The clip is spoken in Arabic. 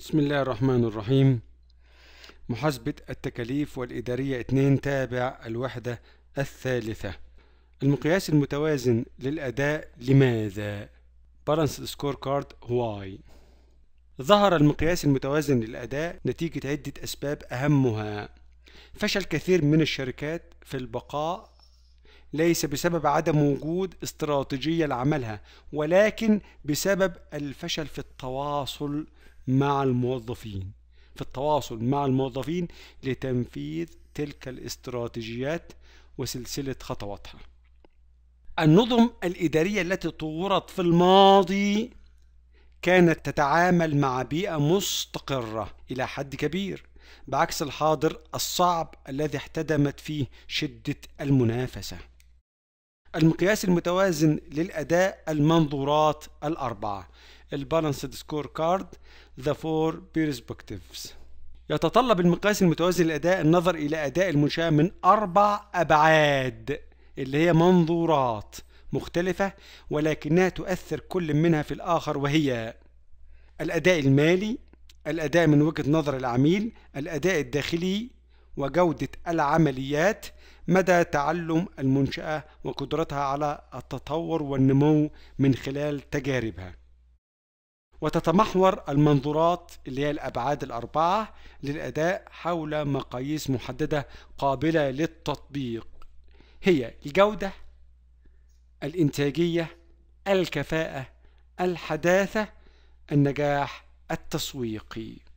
بسم الله الرحمن الرحيم محاسبة التكاليف والإدارية 2 تابع الوحدة الثالثة المقياس المتوازن للأداء لماذا؟ بالانس سكور كارد واي ظهر المقياس المتوازن للأداء نتيجة عدة أسباب أهمها فشل كثير من الشركات في البقاء ليس بسبب عدم وجود استراتيجية لعملها ولكن بسبب الفشل في التواصل مع الموظفين في التواصل مع الموظفين لتنفيذ تلك الاستراتيجيات وسلسلة خطواتها النظم الإدارية التي طورت في الماضي كانت تتعامل مع بيئة مستقرة إلى حد كبير بعكس الحاضر الصعب الذي احتدمت فيه شدة المنافسة المقياس المتوازن للأداء المنظورات الأربعة البالانسد سكور كارد The Four Perspectives يتطلب المقياس المتوازن للأداء النظر إلى أداء المنشأة من أربع أبعاد اللي هي منظورات مختلفة ولكنها تؤثر كل منها في الآخر وهي الأداء المالي الأداء من وجهة نظر العميل الأداء الداخلي وجودة العمليات مدى تعلم المنشأة وقدرتها على التطور والنمو من خلال تجاربها وتتمحور المنظورات اللي هي الأبعاد الأربعة للأداء حول مقاييس محددة قابلة للتطبيق هي الجودة الإنتاجية الكفاءة الحداثة النجاح التسويقي